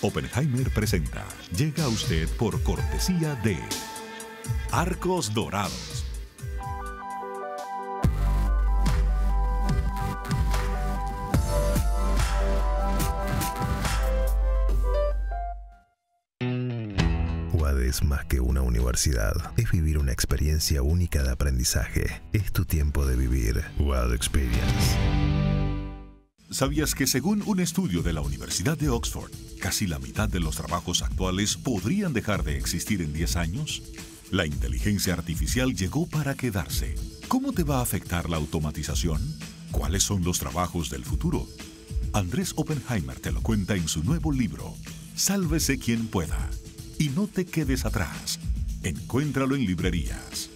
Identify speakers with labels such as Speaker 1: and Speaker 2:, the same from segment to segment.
Speaker 1: Oppenheimer presenta. Llega a usted por cortesía de Arcos Dorados.
Speaker 2: es más que una universidad, es vivir una experiencia única de aprendizaje. Es tu tiempo de vivir. UAD
Speaker 1: Experience. ¿Sabías que según un estudio de la Universidad de Oxford, casi la mitad de los trabajos actuales podrían dejar de existir en 10 años? La inteligencia artificial llegó para quedarse. ¿Cómo te va a afectar la automatización? ¿Cuáles son los trabajos del futuro? Andrés Oppenheimer te lo cuenta en su nuevo libro, Sálvese quien pueda. Y no te quedes atrás. Encuéntralo en librerías.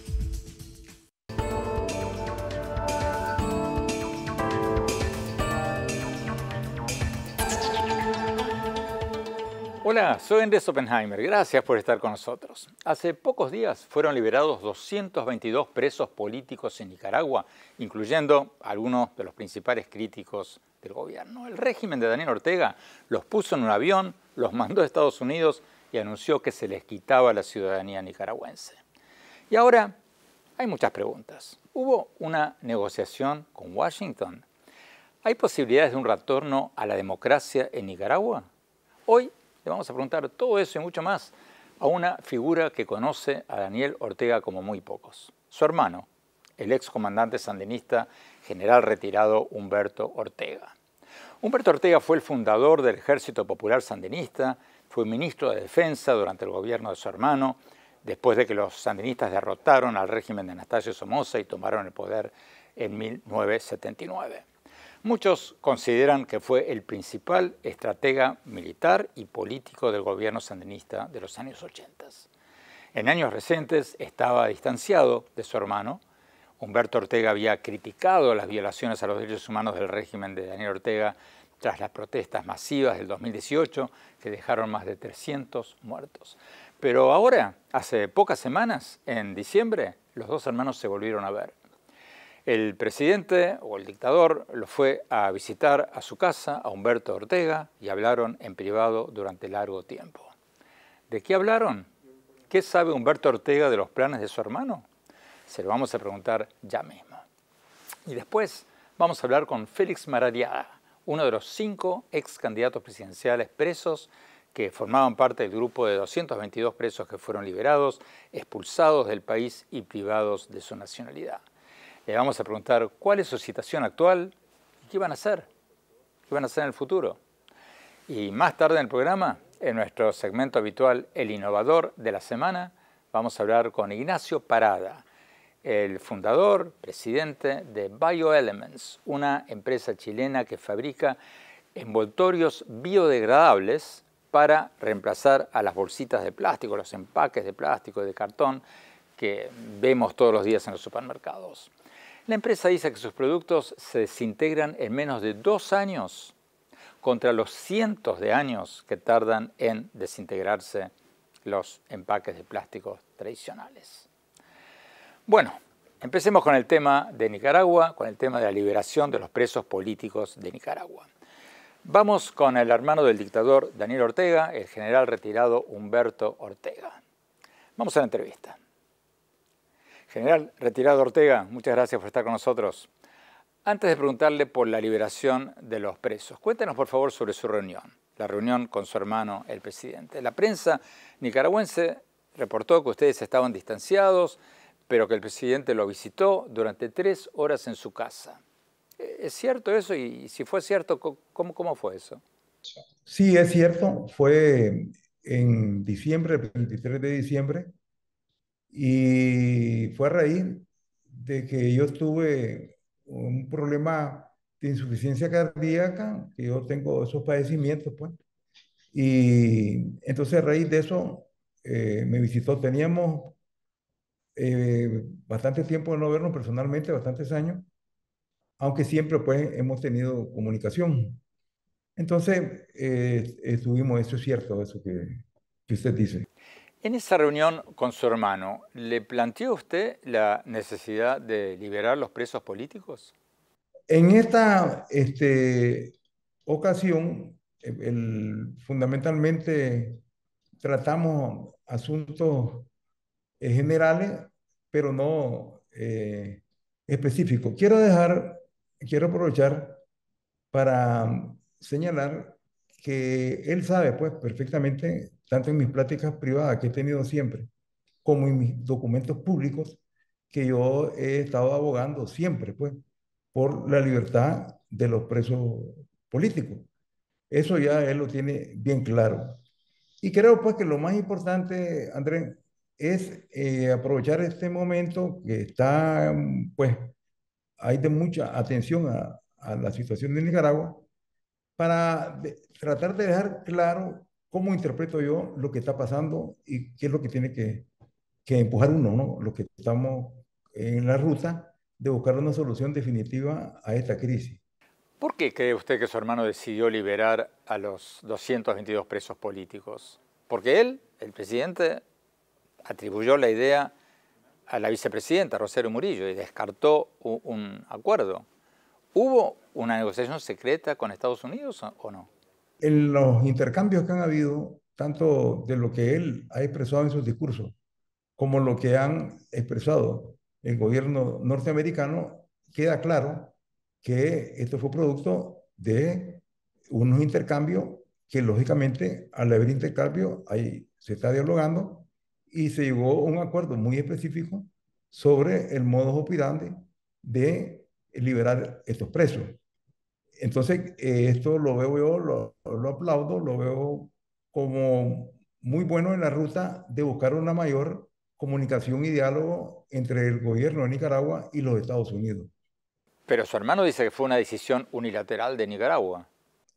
Speaker 3: soy Andrés Oppenheimer. Gracias por estar con nosotros. Hace pocos días fueron liberados 222 presos políticos en Nicaragua, incluyendo algunos de los principales críticos del gobierno. El régimen de Daniel Ortega los puso en un avión, los mandó a Estados Unidos y anunció que se les quitaba la ciudadanía nicaragüense. Y ahora hay muchas preguntas. ¿Hubo una negociación con Washington? ¿Hay posibilidades de un retorno a la democracia en Nicaragua? Hoy le vamos a preguntar todo eso y mucho más a una figura que conoce a Daniel Ortega como muy pocos, su hermano, el excomandante sandinista general retirado Humberto Ortega. Humberto Ortega fue el fundador del Ejército Popular Sandinista, fue ministro de Defensa durante el gobierno de su hermano, después de que los sandinistas derrotaron al régimen de Anastasio Somoza y tomaron el poder en 1979. Muchos consideran que fue el principal estratega militar y político del gobierno sandinista de los años 80. En años recientes estaba distanciado de su hermano. Humberto Ortega había criticado las violaciones a los derechos humanos del régimen de Daniel Ortega tras las protestas masivas del 2018 que dejaron más de 300 muertos. Pero ahora, hace pocas semanas, en diciembre, los dos hermanos se volvieron a ver. El presidente o el dictador lo fue a visitar a su casa, a Humberto Ortega, y hablaron en privado durante largo tiempo. ¿De qué hablaron? ¿Qué sabe Humberto Ortega de los planes de su hermano? Se lo vamos a preguntar ya mismo. Y después vamos a hablar con Félix Maradiaga, uno de los cinco ex candidatos presidenciales presos que formaban parte del grupo de 222 presos que fueron liberados, expulsados del país y privados de su nacionalidad. Le vamos a preguntar cuál es su situación actual y qué van a hacer, qué van a hacer en el futuro. Y más tarde en el programa, en nuestro segmento habitual El Innovador de la Semana, vamos a hablar con Ignacio Parada, el fundador, presidente de BioElements, una empresa chilena que fabrica envoltorios biodegradables para reemplazar a las bolsitas de plástico, los empaques de plástico y de cartón que vemos todos los días en los supermercados. La empresa dice que sus productos se desintegran en menos de dos años contra los cientos de años que tardan en desintegrarse los empaques de plásticos tradicionales. Bueno, empecemos con el tema de Nicaragua, con el tema de la liberación de los presos políticos de Nicaragua. Vamos con el hermano del dictador Daniel Ortega, el general retirado Humberto Ortega. Vamos a la entrevista. General retirado Ortega, muchas gracias por estar con nosotros. Antes de preguntarle por la liberación de los presos, cuéntenos por favor sobre su reunión, la reunión con su hermano, el presidente. La prensa nicaragüense reportó que ustedes estaban distanciados, pero que el presidente lo visitó durante tres horas en su casa. ¿E-, ¿Es cierto eso? Y si fue cierto, ¿cómo, cómo fue eso?
Speaker 2: Sí, es cierto. Fue en diciembre, el 23 de diciembre, y fue a raíz de que yo tuve un problema de insuficiencia cardíaca, que yo tengo esos padecimientos, pues. Y entonces a raíz de eso eh, me visitó. Teníamos eh, bastante tiempo de no vernos personalmente, bastantes años, aunque siempre pues hemos tenido comunicación. Entonces eh, estuvimos, eso es cierto, eso que, que usted dice.
Speaker 3: En esa reunión con su hermano, ¿le planteó usted la necesidad de liberar los presos políticos?
Speaker 2: En esta este, ocasión, fundamentalmente tratamos asuntos eh, generales, pero no eh, específicos. Quiero dejar, quiero aprovechar para señalar que él sabe pues perfectamente tanto en mis pláticas privadas que he tenido siempre, como en mis documentos públicos, que yo he estado abogando siempre, pues, por la libertad de los presos políticos. Eso ya él lo tiene bien claro. Y creo, pues, que lo más importante, Andrés, es eh, aprovechar este momento que está, pues, hay de mucha atención a, la situación de Nicaragua para tratar de dejar claro cómo interpreto yo lo que está pasando y qué es lo que tiene que, empujar uno, ¿no? Lo que estamos en la ruta de buscar una solución definitiva a esta crisis.
Speaker 3: ¿Por qué cree usted que su hermano decidió liberar a los 222 presos políticos? Porque él, el presidente, atribuyó la idea a la vicepresidenta Rosario Murillo y descartó un acuerdo. ¿Hubo una negociación secreta con Estados Unidos o no?
Speaker 2: en los intercambios que han habido, tanto de lo que él ha expresado en sus discursos, como lo que han expresado el gobierno norteamericano, queda claro que esto fue producto de unos intercambios que lógicamente al haber intercambio ahí se está dialogando y se llegó a un acuerdo muy específico sobre el modo operandi de liberar estos presos. Entonces, eh, esto lo veo yo, lo, aplaudo, lo veo como muy bueno en la ruta de buscar una mayor comunicación y diálogo entre el gobierno de Nicaragua y los Estados Unidos.
Speaker 3: Pero su hermano dice que fue una decisión unilateral de Nicaragua.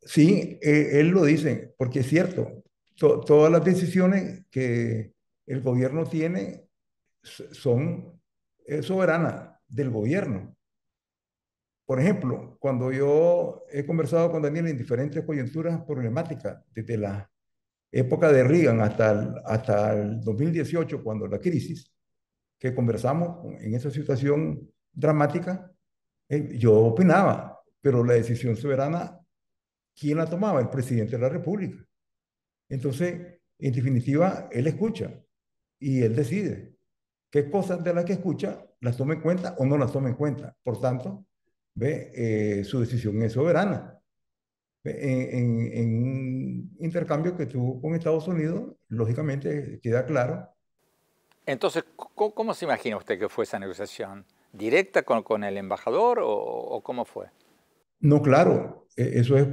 Speaker 2: Sí, eh, él lo dice, porque es cierto, todas las decisiones que el gobierno tiene son eh, soberanas del gobierno. Por ejemplo, cuando yo he conversado con Daniel en diferentes coyunturas problemáticas, desde la época de Reagan hasta el, hasta el 2018, cuando la crisis, que conversamos en esa situación dramática, eh, yo opinaba, pero la decisión soberana, ¿quién la tomaba? El presidente de la República. Entonces, en definitiva, él escucha y él decide qué cosas de las que escucha las tome en cuenta o no las tome en cuenta. Por tanto, ¿ve? Eh, su decisión es soberana. En, un intercambio que tuvo con Estados Unidos, lógicamente queda claro.
Speaker 3: Entonces, ¿cómo, se imagina usted que fue esa negociación? ¿Directa con, el embajador o, cómo fue?
Speaker 2: No, claro, e, eso es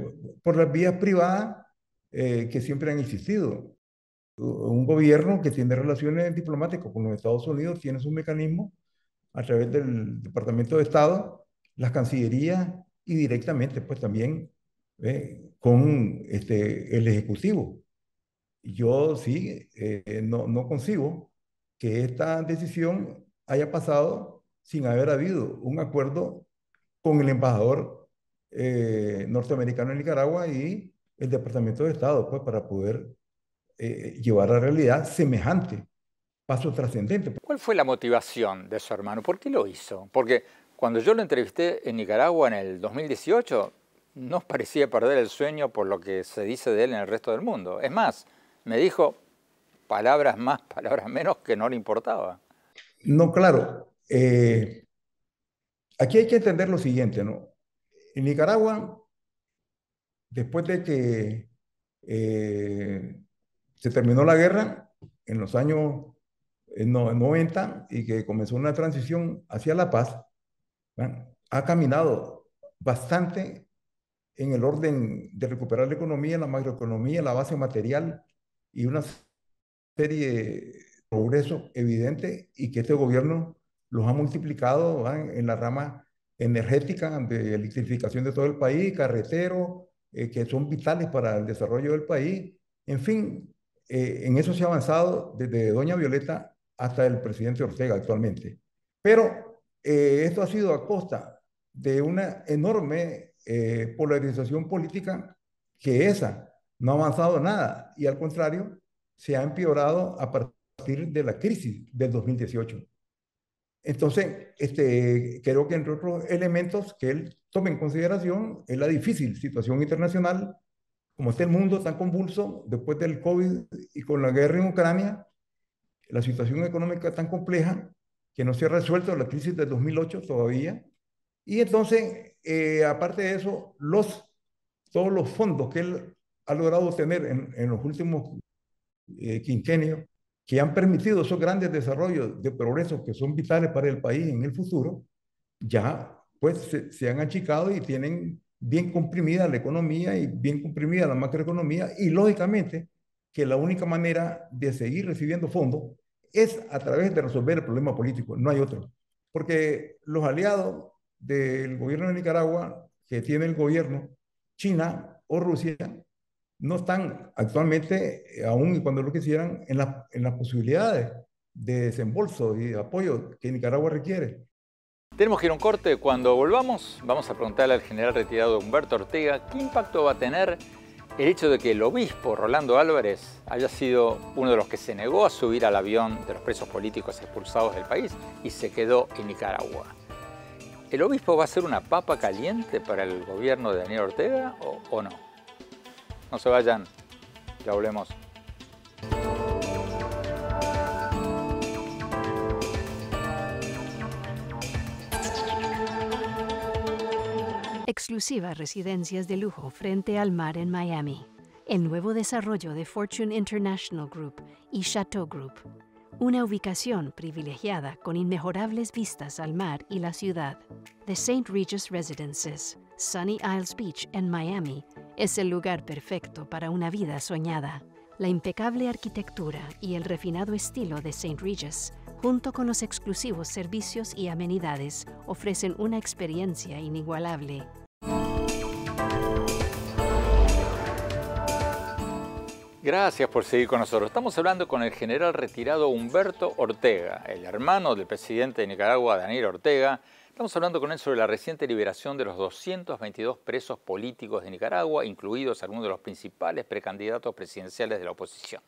Speaker 2: por las vías privadas eh, que siempre han existido. Un gobierno que tiene relaciones diplomáticas con los Estados Unidos tiene su mecanismo a través del Departamento de Estado las cancillerías y directamente pues también eh, con este, el Ejecutivo. Yo sí eh, no, consigo que esta decisión haya pasado sin haber habido un acuerdo con el embajador eh, norteamericano en Nicaragua y el Departamento de Estado, pues para poder llevar a la realidad semejante paso trascendente.
Speaker 3: ¿Cuál fue la motivación de su hermano? ¿Por qué lo hizo? Porque cuando yo lo entrevisté en Nicaragua en el 2018, no parecía perder el sueño por lo que se dice de él en el resto del mundo. Es más, me dijo palabras más, palabras menos que no le importaba.
Speaker 2: No, claro. Eh, aquí hay que entender lo siguiente, ¿no? En Nicaragua, después de que eh, se terminó la guerra en los años 90 eh, y que comenzó una transición hacia la paz, ha caminado bastante en el orden de recuperar la economía, la macroeconomía, la base material y una serie de progreso evidente y que este gobierno los ha multiplicado en la rama energética, de electrificación de todo el país, carretero, eh, que son vitales para el desarrollo del país. En fin, eh, en eso se ha avanzado desde doña Violeta hasta el presidente Ortega actualmente. Pero eh, esto ha sido a costa de una enorme eh, polarización política que esa no ha avanzado nada y al contrario se ha empeorado a partir de la crisis del 2018. Entonces, este, creo que entre otros elementos que él tome en consideración es la difícil situación internacional, como está el mundo tan convulso después del COVID y con la guerra en Ucrania, la situación económica tan compleja que no se ha resuelto la crisis del 2008 todavía. Y entonces, eh, aparte de eso, los, todos los fondos que él ha logrado obtener en, los últimos eh, quinquenios, que han permitido esos grandes desarrollos de progresos que son vitales para el país en el futuro, ya pues se han achicado y tienen bien comprimida la economía y bien comprimida la macroeconomía y lógicamente que la única manera de seguir recibiendo fondos es a través de resolver el problema político, no hay otro. Porque los aliados del gobierno de Nicaragua que tiene el gobierno, China o Rusia, no están actualmente, eh, aún y cuando lo quisieran, en, la, en las posibilidades de desembolso y apoyo que Nicaragua requiere.
Speaker 3: Tenemos que ir a un corte. Cuando volvamos, vamos a preguntarle al general retirado Humberto Ortega qué impacto va a tener el hecho de que el obispo Rolando Álvarez haya sido uno de los que se negó a subir al avión de los presos políticos expulsados del país y se quedó en Nicaragua. ¿El obispo va a ser una papa caliente para el gobierno de Daniel Ortega o, no? No se vayan, ya volvemos. exclusivas residencias de lujo frente al mar en Miami. El nuevo desarrollo de Fortune International Group y Chateau Group. Una ubicación privilegiada con inmejorables vistas al mar y la ciudad. The St. Regis Residences, Sunny Isles Beach en Miami, es el lugar perfecto para una vida soñada. La impecable arquitectura y el refinado estilo de St. Regis,
Speaker 4: junto con los exclusivos servicios y amenidades, ofrecen una experiencia inigualable.
Speaker 3: Gracias por seguir con nosotros. Estamos hablando con el general retirado Humberto Ortega, el hermano del presidente de Nicaragua, Daniel Ortega. Estamos hablando con él sobre la reciente liberación de los 222 presos políticos de Nicaragua, incluidos algunos de los principales precandidatos presidenciales de la oposición.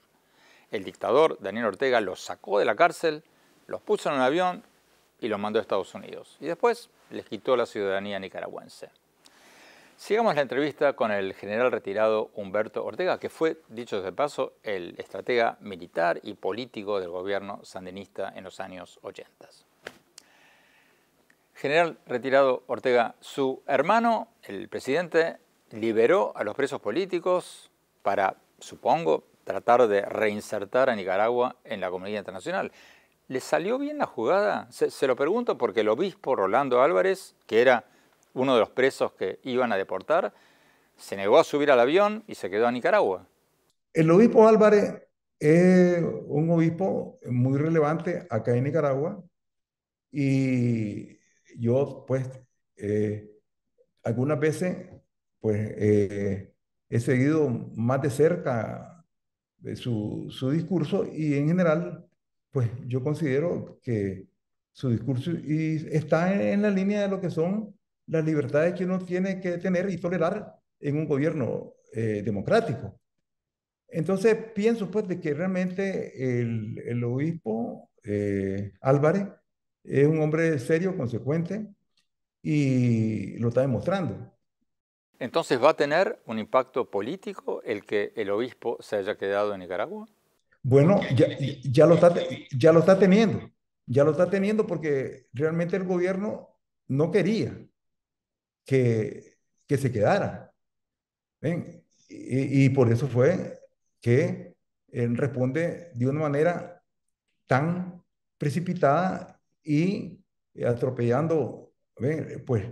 Speaker 3: El dictador Daniel Ortega los sacó de la cárcel, los puso en un avión y los mandó a Estados Unidos. Y después les quitó la ciudadanía nicaragüense. Sigamos la entrevista con el general retirado Humberto Ortega, que fue, dicho de paso, el estratega militar y político del gobierno sandinista en los años 80. General retirado Ortega, su hermano, el presidente, liberó a los presos políticos para, supongo, tratar de reinsertar a Nicaragua en la comunidad internacional. ¿Le salió bien la jugada? Se, se lo pregunto porque el obispo Rolando Álvarez, que era uno de los presos que iban a deportar, se negó a subir al avión y se quedó a Nicaragua.
Speaker 2: El obispo Álvarez es un obispo muy relevante acá en Nicaragua y yo pues eh, algunas veces pues eh, he seguido más de cerca de su, su, discurso y en general pues yo considero que su discurso y está en la línea de lo que son las libertades que uno tiene que tener y tolerar en un gobierno eh, democrático. Entonces pienso pues de que realmente el, obispo eh, Álvarez es un hombre serio, consecuente y lo está demostrando.
Speaker 3: Entonces, ¿va a tener un impacto político el que el obispo se haya quedado en Nicaragua?
Speaker 2: Bueno, ya, lo, está, ya lo está teniendo, ya lo está teniendo porque realmente el gobierno no quería que, se quedara. Y, por eso fue que él responde de una manera tan precipitada y atropellando pues,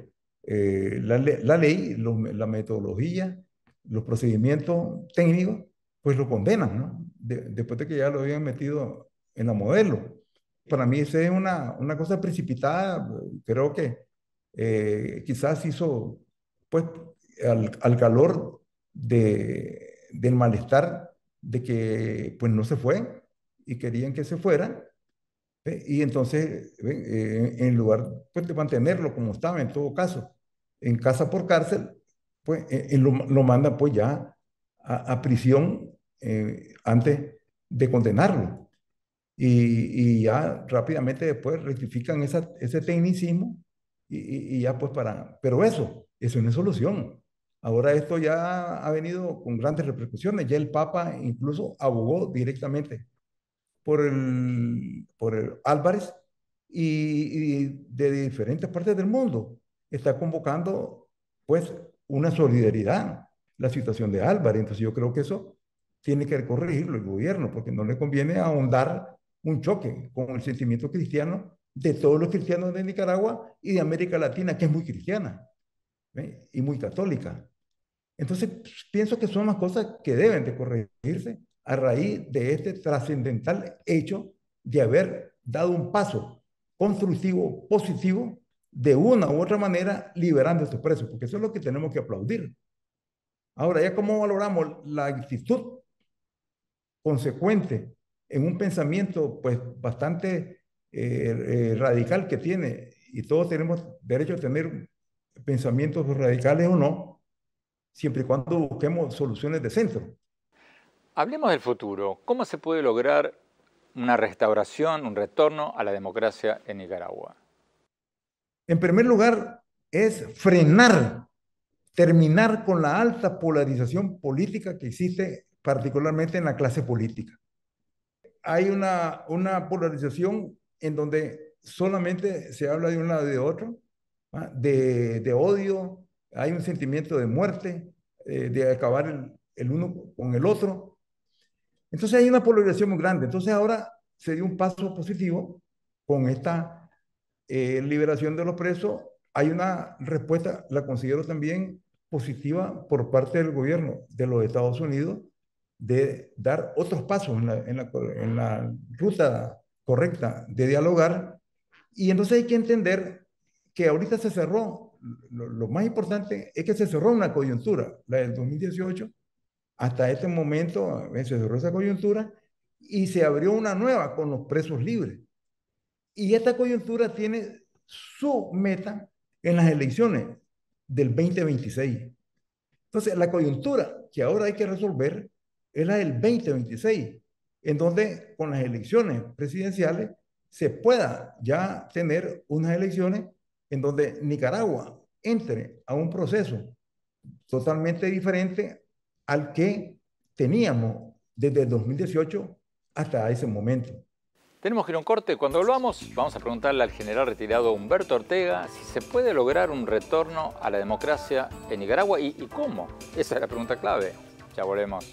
Speaker 2: eh, la, ley, la metodología, los procedimientos técnicos, pues lo condenan, después de que ya lo habían metido en la modelo. Para mí es una cosa precipitada, creo que eh, quizás hizo, pues, al, calor del malestar de que, pues, no se fue y querían que se fuera. Y entonces, eh, en lugar pues, de mantenerlo como estaba, en todo caso, en casa por cárcel, pues eh, lo, lo, mandan pues ya a, prisión antes de condenarlo. Y, ya rápidamente después rectifican ese tecnicismo y, ya pues para... Pero eso, eso una solución. Ahora esto ya ha venido con grandes repercusiones. Ya el Papa incluso abogó directamente por el, por el Álvarez y, y de diferentes partes del mundo está convocando pues una solidaridad la situación de Álvarez. Entonces yo creo que eso tiene que corregirlo el gobierno porque no le conviene ahondar un choque con el sentimiento cristiano de todos los cristianos de Nicaragua y de América Latina, que es muy cristiana y muy católica. Entonces, pienso que son las cosas que deben de corregirse a raíz de este trascendental hecho de haber dado un paso constructivo, positivo, de una u otra manera, liberando a estos presos, porque eso es lo que tenemos que aplaudir. Ahora, ya cómo valoramos la actitud consecuente en un pensamiento pues bastante eh, eh, radical que tiene, y todos tenemos derecho a tener pensamientos radicales o no, siempre y cuando busquemos soluciones de centro.
Speaker 3: Hablemos del futuro. ¿Cómo se puede lograr una restauración, un retorno a la democracia en Nicaragua?
Speaker 2: En primer lugar, es frenar, terminar con la alta polarización política que existe particularmente en la clase política. Hay una, una polarización en donde solamente se habla de un lado y de otro, de, odio, hay un sentimiento de muerte, eh, de acabar el, uno con el otro. Entonces hay una polarización muy grande. Entonces ahora se dio un paso positivo con esta eh, liberación de los presos. Hay una respuesta, la considero también positiva por parte del gobierno de los Estados Unidos de dar otros pasos en la, en la, en la ruta correcta de dialogar. Y entonces hay que entender que ahorita se cerró, lo, más importante es que se cerró una coyuntura, la del 2018, hasta este momento eh, se cerró esa coyuntura y se abrió una nueva con los presos libres. Y esta coyuntura tiene su meta en las elecciones del 2026. Entonces, la coyuntura que ahora hay que resolver es la del 2026 en donde con las elecciones presidenciales se pueda ya tener unas elecciones en donde Nicaragua entre a un proceso totalmente diferente al que teníamos desde 2018 hasta ese momento.
Speaker 3: Tenemos que ir a un corte. Cuando volvamos, vamos a preguntarle al general retirado Humberto Ortega si se puede lograr un retorno a la democracia en Nicaragua y, y cómo. Esa es la pregunta clave. Ya volvemos.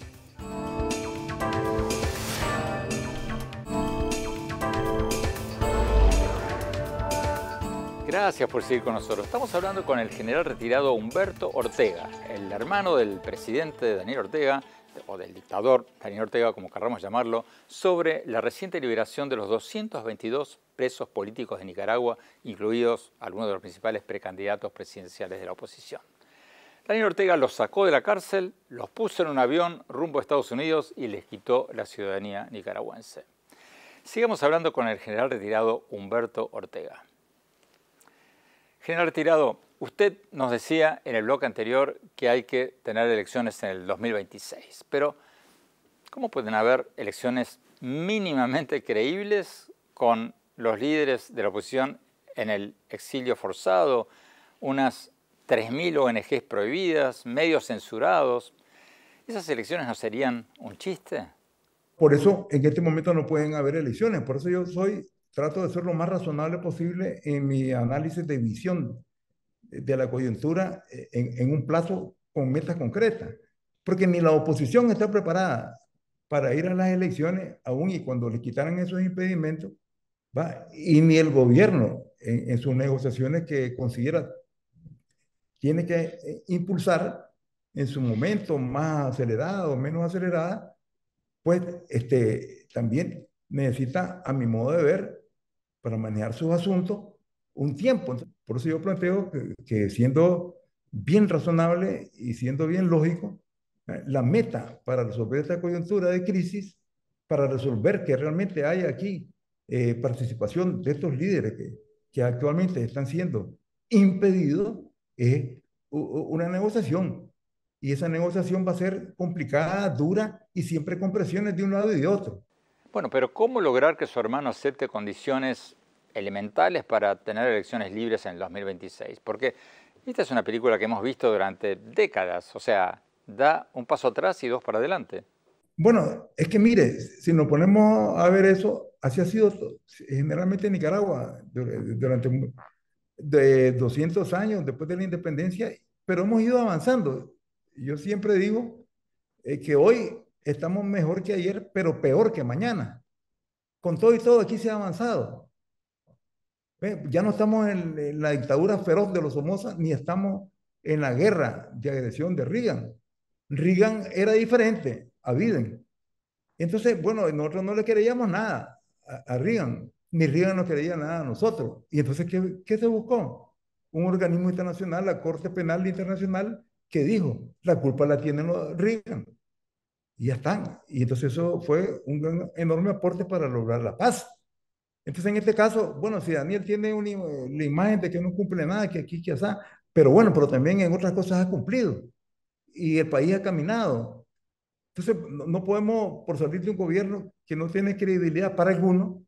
Speaker 3: Gracias por seguir con nosotros. Estamos hablando con el general retirado Humberto Ortega, el hermano del presidente Daniel Ortega, o del dictador Daniel Ortega, como querramos llamarlo, sobre la reciente liberación de los 222 presos políticos de Nicaragua, incluidos algunos de los principales precandidatos presidenciales de la oposición. Daniel Ortega los sacó de la cárcel, los puso en un avión rumbo a Estados Unidos y les quitó la ciudadanía nicaragüense. Sigamos hablando con el general retirado Humberto Ortega. General Tirado, usted nos decía en el bloque anterior que hay que tener elecciones en el 2026, pero ¿cómo pueden haber elecciones mínimamente creíbles con los líderes de la oposición en el exilio forzado, unas 3.000 ONGs prohibidas, medios censurados? ¿Esas elecciones no serían un chiste?
Speaker 2: Por eso en este momento no pueden haber elecciones, por eso yo soy trato de ser lo más razonable posible en mi análisis de visión de la coyuntura eh, en, un plazo con metas concretas, porque ni la oposición está preparada para ir a las elecciones, aún y cuando le quitaran esos impedimentos, ¿va? y ni el gobierno en, sus negociaciones que considera tiene que eh, impulsar en su momento más acelerado o menos acelerada, pues este, también necesita, a mi modo de ver, para manejar sus asuntos un tiempo. Por eso yo planteo que, siendo bien razonable y siendo bien lógico, eh, la meta para resolver esta coyuntura de crisis, para resolver que realmente hay aquí eh, participación de estos líderes que, que actualmente están siendo impedidos, es una negociación. Y esa negociación va a ser complicada, dura y siempre con presiones de un lado y de otro.
Speaker 3: Bueno, pero ¿cómo lograr que su hermano acepte condiciones elementales para tener elecciones libres en el 2026? Porque esta es una película que hemos visto durante décadas, o sea, da un paso atrás y dos para adelante.
Speaker 2: Bueno, es que mire, si nos ponemos a ver eso, así ha sido generalmente en Nicaragua durante de 200 años después de la independencia, pero hemos ido avanzando. Yo siempre digo eh, que hoy estamos mejor que ayer, pero peor que mañana. Con todo y todo, aquí se ha avanzado. Ya no estamos en la dictadura feroz de los Somoza, ni estamos en la guerra de agresión de Reagan. Reagan era diferente a Biden. Entonces, bueno, nosotros no le queríamos nada a, Reagan, ni Reagan nos quería nada a nosotros. Y entonces, ¿qué, ¿qué se buscó? Un organismo internacional, la Corte Penal Internacional, que dijo, la culpa la tiene Reagan y ya están. Y entonces eso fue un enorme aporte para lograr la paz. Entonces en este caso, bueno, si Daniel tiene una, la imagen de que no cumple nada, que aquí, que allá, pero bueno, pero también en otras cosas ha cumplido y el país ha caminado. Entonces no, podemos, por salir de un gobierno que no tiene credibilidad para alguno,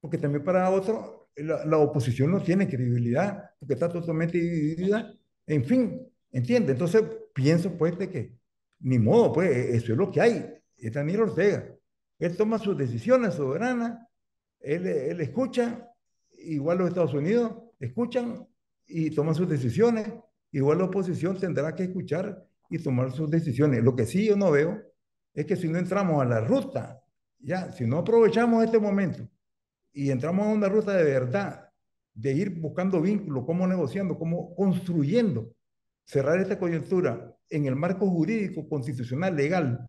Speaker 2: porque también para otro la, la oposición no tiene credibilidad, porque está totalmente dividida, en fin, entiende. Entonces pienso pues de que ni modo, pues, eso es lo que hay. Es Daniel Ortega. Él toma sus decisiones soberanas, él, él escucha, igual los Estados Unidos escuchan y toman sus decisiones, igual la oposición tendrá que escuchar y tomar sus decisiones. Lo que sí yo no veo es que si no entramos a la ruta, ya, si no aprovechamos este momento y entramos a una ruta de verdad, de ir buscando vínculos, cómo negociando, cómo construyendo cerrar esta coyuntura en el marco jurídico, constitucional, legal,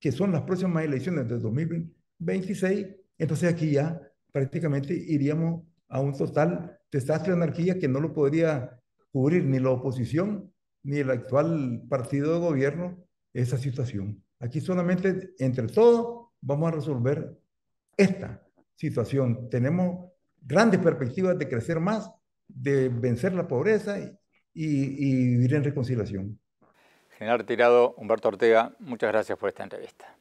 Speaker 2: que son las próximas elecciones de 2026, entonces aquí ya prácticamente iríamos a un total desastre de anarquía que no lo podría cubrir ni la oposición ni el actual partido de gobierno esa situación. Aquí solamente entre todos vamos a resolver esta situación. Tenemos grandes perspectivas de crecer más, de vencer la pobreza y, y vivir en reconciliación.
Speaker 3: General retirado Humberto Ortega, muchas gracias por esta entrevista.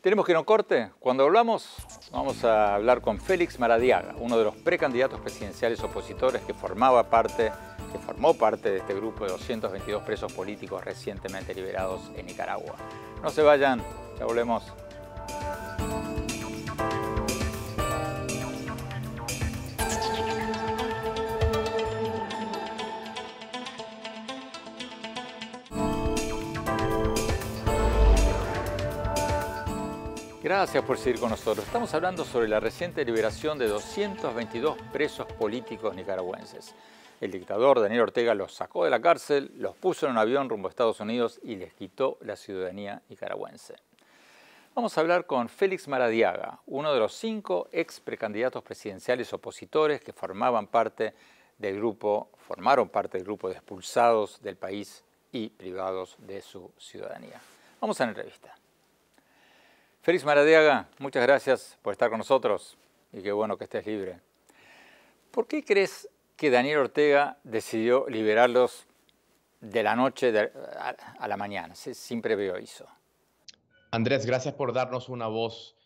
Speaker 3: Tenemos que no corte. Cuando hablamos, vamos a hablar con Félix Maradiaga, uno de los precandidatos presidenciales opositores que formaba parte, que formó parte de este grupo de 222 presos políticos recientemente liberados en Nicaragua. No se vayan, ya volvemos. Gracias por seguir con nosotros. Estamos hablando sobre la reciente liberación de 222 presos políticos nicaragüenses. El dictador Daniel Ortega los sacó de la cárcel, los puso en un avión rumbo a Estados Unidos y les quitó la ciudadanía nicaragüense. Vamos a hablar con Félix Maradiaga, uno de los cinco ex precandidatos presidenciales opositores que formaban parte del grupo, formaron parte del grupo de expulsados del país y privados de su ciudadanía. Vamos a la entrevista. Félix Maradiaga, muchas gracias por estar con nosotros y qué bueno que estés libre. ¿Por qué crees que Daniel Ortega decidió liberarlos de la noche a, la mañana, sin previo hizo.
Speaker 4: Andrés, gracias por darnos una voz.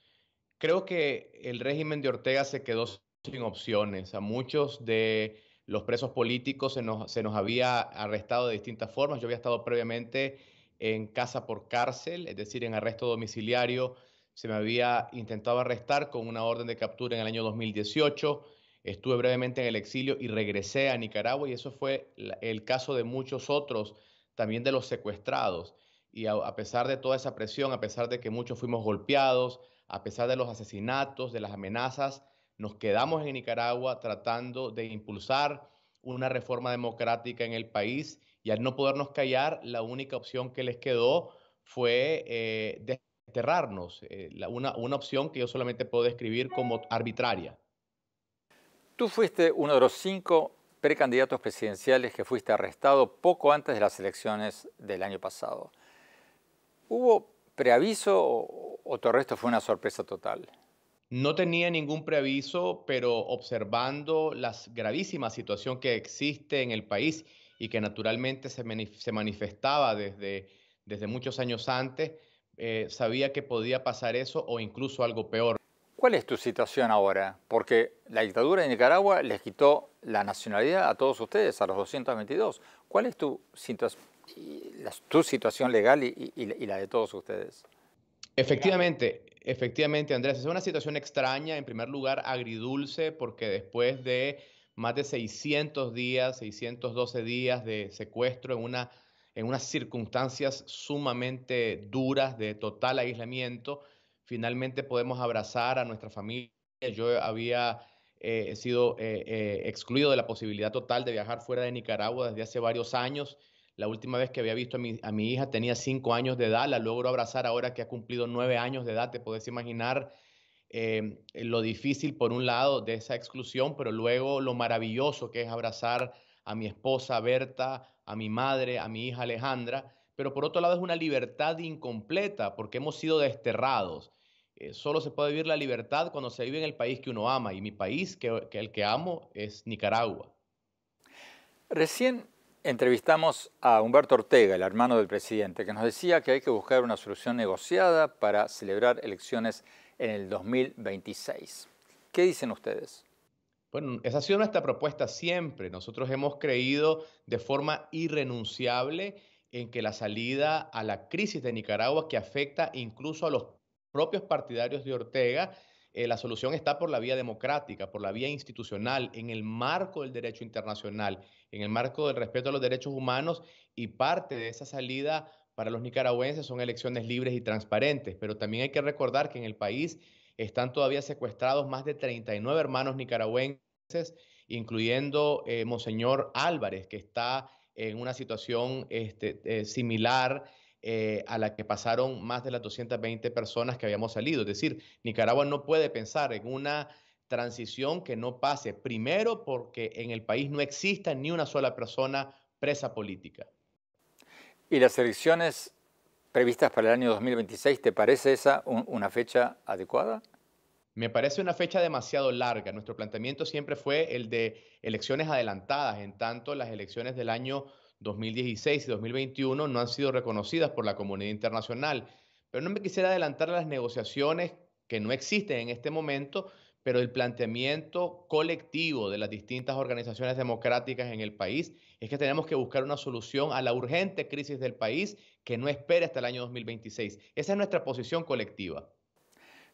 Speaker 4: Creo que el régimen de Ortega se quedó sin opciones. A muchos de los presos políticos se nos, se nos había arrestado de distintas formas. Yo había estado previamente en casa por cárcel, es decir, en arresto domiciliario se me había intentado arrestar con una orden de captura en el año 2018. Estuve brevemente en el exilio y regresé a Nicaragua y eso fue el caso de muchos otros, también de los secuestrados. Y a, pesar de toda esa presión, a pesar de que muchos fuimos golpeados, a pesar de los asesinatos, de las amenazas, nos quedamos en Nicaragua tratando de impulsar una reforma democrática en el país y al no podernos callar, la única opción que les quedó fue eh,
Speaker 3: eh, una, una opción que yo solamente puedo describir como arbitraria. Tú fuiste uno de los cinco precandidatos presidenciales que fuiste arrestado poco antes de las elecciones del año pasado. ¿Hubo preaviso o, tu arresto fue una sorpresa total?
Speaker 4: No tenía ningún preaviso, pero observando la gravísima situación que existe en el país y que naturalmente se, se manifestaba desde, desde muchos años antes, eh, sabía que podía
Speaker 3: pasar eso o incluso algo peor. ¿Cuál es tu situación ahora? Porque la dictadura de Nicaragua les quitó la nacionalidad a todos ustedes, a los 222. ¿Cuál es tu, situación legal y, y la de todos ustedes?
Speaker 4: Efectivamente, efectivamente, Andrés. Es una situación extraña, en primer lugar, agridulce, porque después de más de 600 días, 612 días de secuestro en una en unas circunstancias sumamente duras de total aislamiento, finalmente podemos abrazar a nuestra familia. Yo había eh, sido eh, eh, excluido de la posibilidad total de viajar fuera de Nicaragua desde hace varios años. La última vez que había visto a mi, a mi hija tenía cinco años de edad, la logro abrazar ahora que ha cumplido nueve años de edad, te puedes imaginar em, lo difícil por un lado de esa exclusión, pero luego lo maravilloso que es abrazar a mi esposa Berta, a mi madre, a mi hija Alejandra, pero por otro lado es una libertad incompleta porque hemos sido desterrados. Eh, solo se puede vivir la libertad cuando se vive en el país que uno ama y mi país, que, que el
Speaker 3: que amo, es Nicaragua. Recién entrevistamos a Humberto Ortega, el hermano del presidente, que nos decía que hay que buscar una solución negociada para celebrar elecciones en el 2026. ¿Qué dicen ustedes?
Speaker 4: Bueno, esa ha sido nuestra propuesta siempre. Nosotros hemos creído de forma irrenunciable en que la salida a la crisis de Nicaragua, que afecta incluso a los propios partidarios de Ortega, eh, la solución está por la vía democrática, por la vía institucional, en el marco del derecho internacional, en el marco del respeto a los derechos humanos y parte de esa salida para los nicaragüenses son elecciones libres y transparentes. Pero también hay que recordar que en el país están todavía secuestrados más de 39 hermanos nicaragüenses, incluyendo eh, Monseñor Álvarez, que está en una situación este, eh, similar eh, a la que pasaron más de las 220 personas que habíamos salido. Es decir, Nicaragua no puede pensar en una transición que no pase, primero porque en el país no exista ni una sola persona presa política.
Speaker 3: ¿Y las elecciones previstas para el año 2026, ¿te parece esa una fecha adecuada?
Speaker 4: Me parece una fecha demasiado larga. Nuestro planteamiento siempre fue el de elecciones adelantadas, en tanto las elecciones del año 2016 y 2021 no han sido reconocidas por la comunidad internacional. Pero no me quisiera adelantar a las negociaciones que no existen en este momento, pero el planteamiento colectivo de las distintas organizaciones democráticas en el país es que tenemos que buscar una solución a la urgente crisis del país que no espera hasta el año 2026. Esa es nuestra posición colectiva.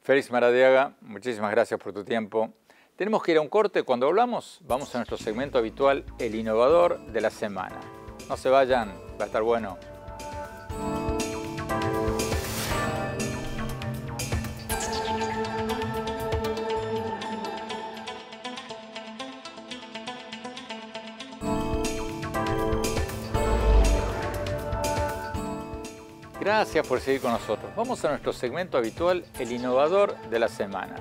Speaker 3: Félix Maradiaga, muchísimas gracias por tu tiempo. Tenemos que ir a un corte. Cuando hablamos, vamos a nuestro segmento habitual, El Innovador de la Semana. No se vayan, va a estar bueno. Gracias por seguir con nosotros. Vamos a nuestro segmento habitual, el innovador de la semana.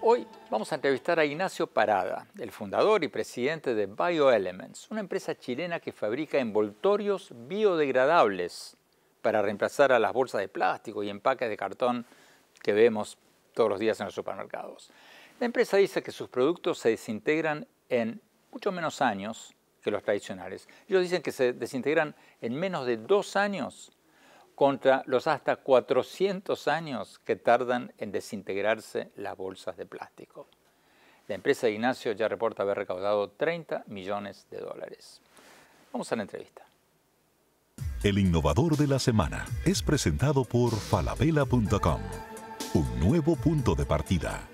Speaker 3: Hoy vamos a entrevistar a Ignacio Parada, el fundador y presidente de BioElements, una empresa chilena que fabrica envoltorios biodegradables para reemplazar a las bolsas de plástico y empaques de cartón que vemos todos los días en los supermercados. La empresa dice que sus productos se desintegran en mucho menos años que los tradicionales. Ellos dicen que se desintegran en menos de dos años contra los hasta 400 años que tardan en desintegrarse las bolsas de plástico. La empresa Ignacio ya reporta haber recaudado 30 millones de dólares. Vamos a la entrevista.
Speaker 1: El innovador de la semana es presentado por falabella.com, un nuevo punto de partida.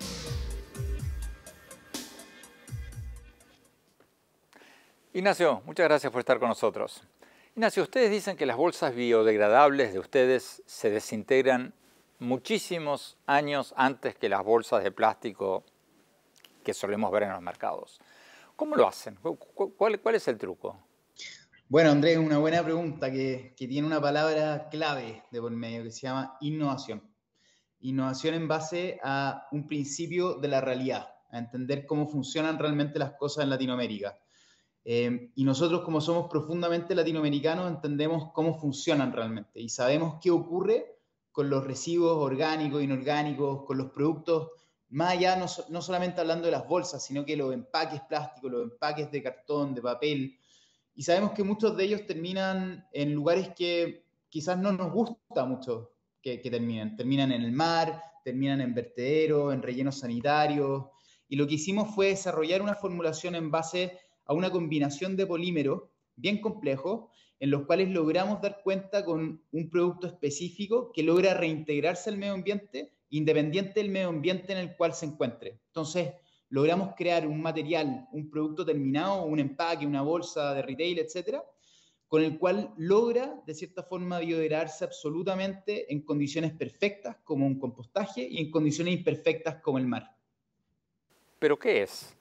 Speaker 3: Ignacio, muchas gracias por estar con nosotros. Ignacio, ustedes dicen que las bolsas biodegradables de ustedes se desintegran muchísimos años antes que las bolsas de plástico que solemos ver en los mercados. ¿Cómo lo hacen? ¿Cuál, es el truco?
Speaker 5: Bueno, Andrés, una buena pregunta que, que tiene una palabra clave de por medio que se llama innovación. Innovación en base a un principio de la realidad, a entender cómo funcionan realmente las cosas en Latinoamérica. Eh, y nosotros, como somos profundamente latinoamericanos, entendemos cómo funcionan realmente y sabemos qué ocurre con los residuos orgánicos, inorgánicos, con los productos, más allá no, solamente hablando de las bolsas, sino que los empaques plásticos, los empaques de cartón, de papel. Y sabemos que muchos de ellos terminan en lugares que quizás no nos gusta mucho que, terminen. terminan. Terminan en el mar, terminan en vertederos, en rellenos sanitarios. Y lo que hicimos fue desarrollar una formulación en base a una combinación de polímeros bien complejos, en los cuales logramos dar cuenta con un producto específico que logra reintegrarse al medio ambiente, independiente del medio ambiente en el cual se encuentre. Entonces, logramos crear un material, un producto terminado, un empaque, una bolsa de retail, etcétera, con el cual logra, de cierta forma, biodegradarse absolutamente en condiciones perfectas, como un compostaje, y en condiciones imperfectas, como el mar. ¿Pero qué es?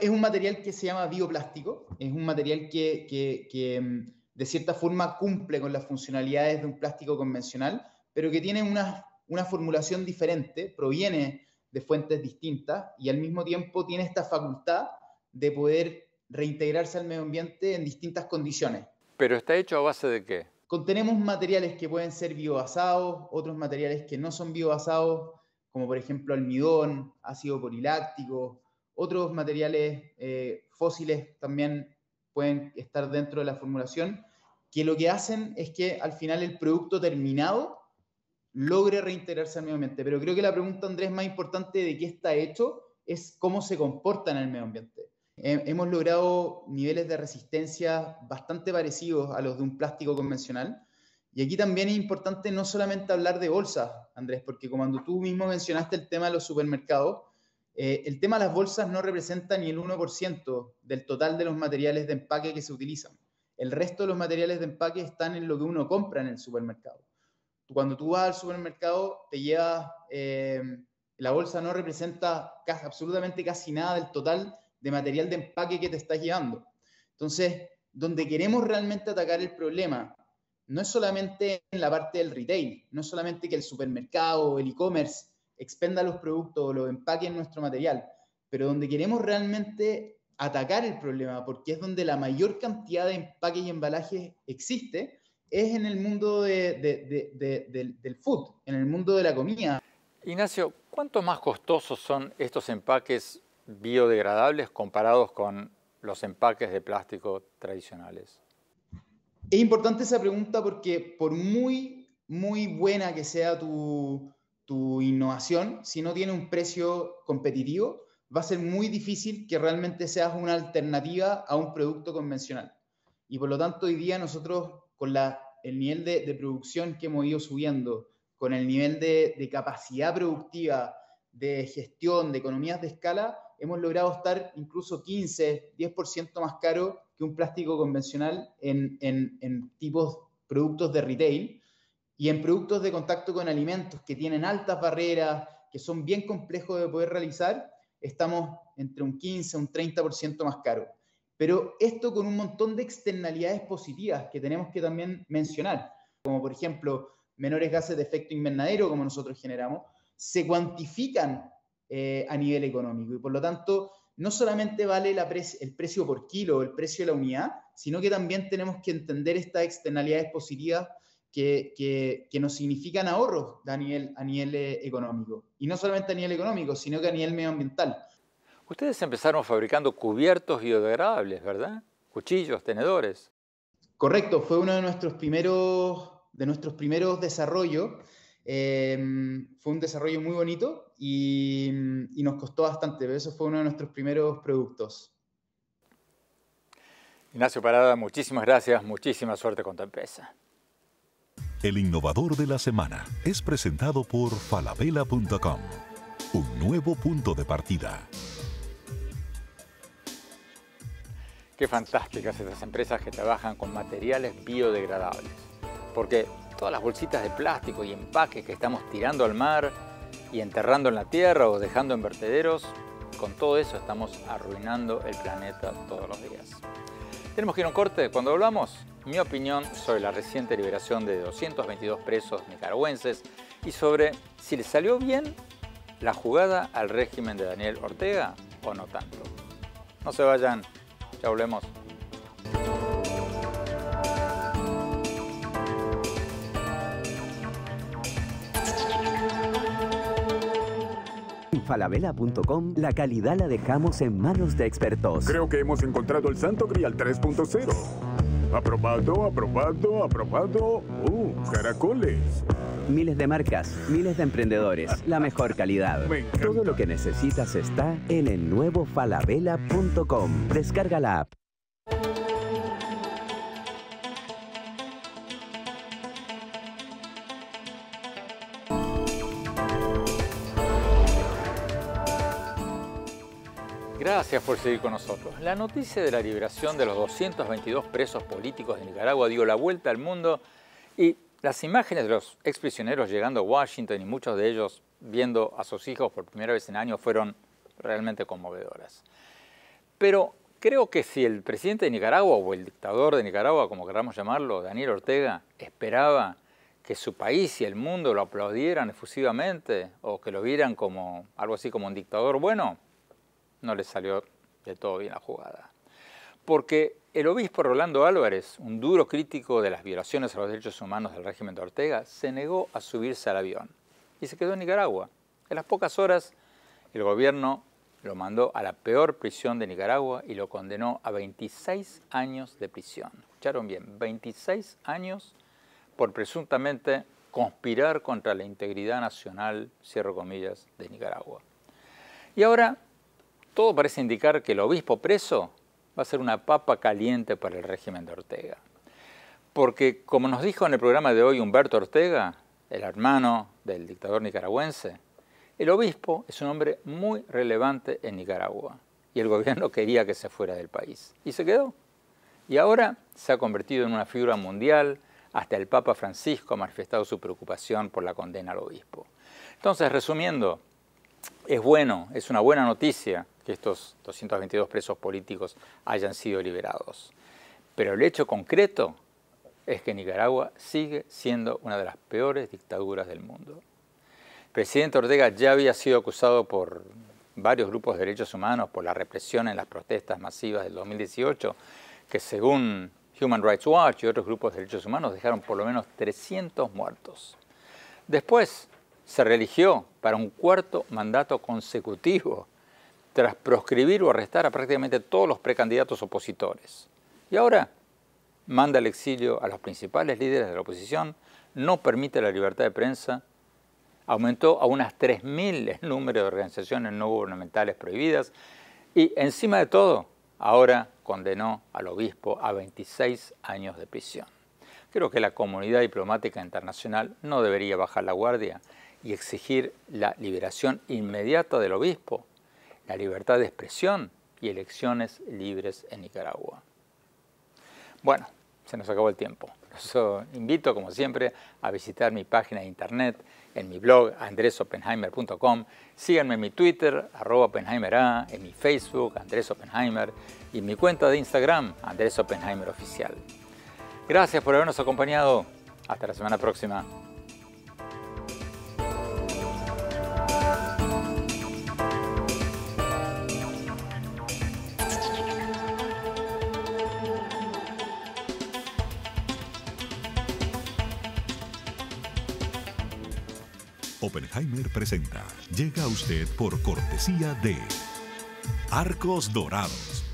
Speaker 5: Es un material que se llama bioplástico, es un material que, mm, de cierta forma cumple con las funcionalidades de un plástico convencional, pero que tiene una, una formulación diferente, proviene de fuentes distintas y al mismo tiempo tiene esta facultad de poder reintegrarse al medio ambiente en distintas condiciones.
Speaker 3: ¿Pero está hecho a base de qué?
Speaker 5: Contenemos materiales que pueden ser biobasados, otros materiales que no son biobasados, como por ejemplo almidón, ácido poliláctico, otros materiales eh, fósiles también pueden estar dentro de la formulación, que lo que hacen es que al final el producto terminado logre reintegrarse al medio ambiente. Pero creo que la pregunta, Andrés, más importante de qué está hecho es cómo se comporta en el medio ambiente. Eh, hemos logrado niveles de resistencia bastante parecidos a los de un plástico convencional. Y aquí también es importante no solamente hablar de bolsas, Andrés, porque como cuando tú mismo mencionaste el tema de los supermercados, eh, el tema de las bolsas no representa ni el 1% del total de los materiales de empaque que se utilizan. El resto de los materiales de empaque están en lo que uno compra en el supermercado. Cuando tú vas al supermercado, te llevas, eh, la bolsa no representa absolutamente casi nada del total de material de empaque que te estás llevando. Entonces, donde queremos realmente atacar el problema no es solamente en la parte del retail, no es solamente que el supermercado, el e-commerce expenda los productos o los empaque en nuestro material, pero donde queremos realmente atacar el problema, porque es donde la mayor cantidad de empaques y embalajes existe, es en el mundo del, del food, en el mundo de la comida.
Speaker 3: Ignacio, ¿cuánto más costosos son estos empaques biodegradables comparados con los empaques de plástico tradicionales?
Speaker 5: Es importante esa pregunta porque por muy, muy buena que sea tu, tu innovación, si no tiene un precio competitivo, va a ser muy difícil que realmente seas una alternativa a un producto convencional. Y por lo tanto, hoy día nosotros, con la, el nivel de, producción que hemos ido subiendo, con el nivel de, capacidad productiva, de gestión, de economías de escala, hemos logrado estar incluso 15, 10% más caro que un plástico convencional en, en, en tipos productos de retail. Y en productos de contacto con alimentos que tienen altas barreras, que son bien complejos de poder realizar, estamos entre un 15 a un 30% más caro. Pero esto con un montón de externalidades positivas que tenemos que también mencionar, como por ejemplo menores gases de efecto invernadero como nosotros generamos, se cuantifican eh, a nivel económico y por lo tanto no solamente vale la el precio por kilo, o el precio de la unidad, sino que también tenemos que entender estas externalidades positivas que, nos significan ahorros a nivel, eh, económico. Y no solamente a nivel económico, sino que a nivel medioambiental.
Speaker 3: Ustedes empezaron fabricando cubiertos biodegradables, ¿verdad? Cuchillos, tenedores.
Speaker 5: Correcto, fue uno de nuestros primeros, de nuestros primeros desarrollos. Em, fue un desarrollo muy bonito y, y nos costó bastante, pero eso fue uno de nuestros primeros productos.
Speaker 3: Ignacio Parada, muchísimas gracias, muchísima suerte con
Speaker 1: tu empresa. El innovador de la semana es presentado por falabella.com, un nuevo punto de partida.
Speaker 3: Qué fantásticas esas empresas que trabajan con materiales biodegradables, porque todas las bolsitas de plástico y empaques que estamos tirando al mar y enterrando en la tierra o dejando en vertederos, con todo eso estamos arruinando el planeta todos los días. Tenemos que ir a un corte. Cuando hablamos, mi opinión sobre la reciente liberación de 222 presos nicaragüenses y sobre si le salió bien la jugada al régimen de Daniel Ortega o no tanto. No se vayan, ya volvemos.
Speaker 4: falabella.com, la calidad la dejamos en manos de
Speaker 2: expertos. Creo que hemos encontrado el Santo Grial 3.0. Aprobado, aprobado, aprobado. Uh, caracoles. Miles de marcas, miles de emprendedores,
Speaker 5: la mejor calidad.
Speaker 4: Todo lo que necesitas está en el nuevo falabella.com. Descarga la app.
Speaker 3: Gracias por seguir con nosotros. La noticia de la liberación de los 222 presos políticos de Nicaragua dio la vuelta al mundo y las imágenes de los exprisioneros llegando a Washington y muchos de ellos viendo a sus hijos por primera vez en años fueron realmente conmovedoras. Pero creo que si el presidente de Nicaragua o el dictador de Nicaragua, como queramos llamarlo, Daniel Ortega, esperaba que su país y el mundo lo aplaudieran efusivamente o que lo vieran como algo así como un dictador bueno, no le salió de todo bien la jugada. Porque el obispo Rolando Álvarez, un duro crítico de las violaciones a los derechos humanos del régimen de Ortega, se negó a subirse al avión y se quedó en Nicaragua. En las pocas horas, el gobierno lo mandó a la peor prisión de Nicaragua y lo condenó a 26 años de prisión. Escucharon bien, 26 años por presuntamente conspirar contra la integridad nacional, cierro comillas, de Nicaragua. Y ahora todo parece indicar que el obispo preso va a ser una papa caliente para el régimen de Ortega. Porque, como nos dijo en el programa de hoy Humberto Ortega, el hermano del dictador nicaragüense, el obispo es un hombre muy relevante en Nicaragua y el gobierno quería que se fuera del país. Y se quedó. Y ahora se ha convertido en una figura mundial, hasta el Papa Francisco ha manifestado su preocupación por la condena al obispo. Entonces, resumiendo, es bueno, es una buena noticia estos 222 presos políticos hayan sido liberados. Pero el hecho concreto es que Nicaragua sigue siendo una de las peores dictaduras del mundo. El presidente Ortega ya había sido acusado por varios grupos de derechos humanos por la represión en las protestas masivas del 2018, que según Human Rights Watch y otros grupos de derechos humanos dejaron por lo menos 300 muertos. Después se religió para un cuarto mandato consecutivo tras proscribir o arrestar a prácticamente todos los precandidatos opositores. Y ahora manda al exilio a los principales líderes de la oposición, no permite la libertad de prensa, aumentó a unas 3.000 el número de organizaciones no gubernamentales prohibidas y encima de todo, ahora condenó al obispo a 26 años de prisión. Creo que la comunidad diplomática internacional no debería bajar la guardia y exigir la liberación inmediata del obispo la libertad de expresión y elecciones libres en Nicaragua. Bueno, se nos acabó el tiempo. Los invito, como siempre, a visitar mi página de internet, en mi blog andresopenheimer.com. Síganme en mi Twitter, arroba OpenheimerA, en mi Facebook, Andrés Oppenheimer, y en mi cuenta de Instagram, Andrés Oppenheimer Oficial. Gracias por habernos acompañado. Hasta la semana próxima.
Speaker 1: Oppenheimer presenta. Llega a usted por cortesía de Arcos Dorados.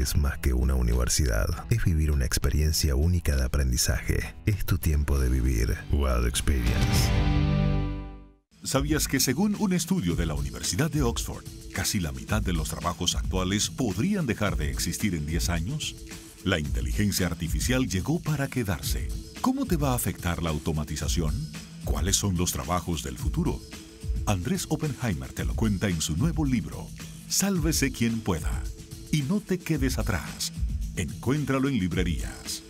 Speaker 2: es más que una universidad, es vivir una experiencia
Speaker 1: única de aprendizaje. Es tu tiempo de vivir. Wild Experience. ¿Sabías que según un estudio de la Universidad de Oxford, casi la mitad de los trabajos actuales podrían dejar de existir en 10 años? La inteligencia artificial llegó para quedarse. ¿Cómo te va a afectar la automatización? ¿Cuáles son los trabajos del futuro? Andrés Oppenheimer te lo cuenta en su nuevo libro, Sálvese quien pueda. Y no te quedes atrás. Encuéntralo en librerías.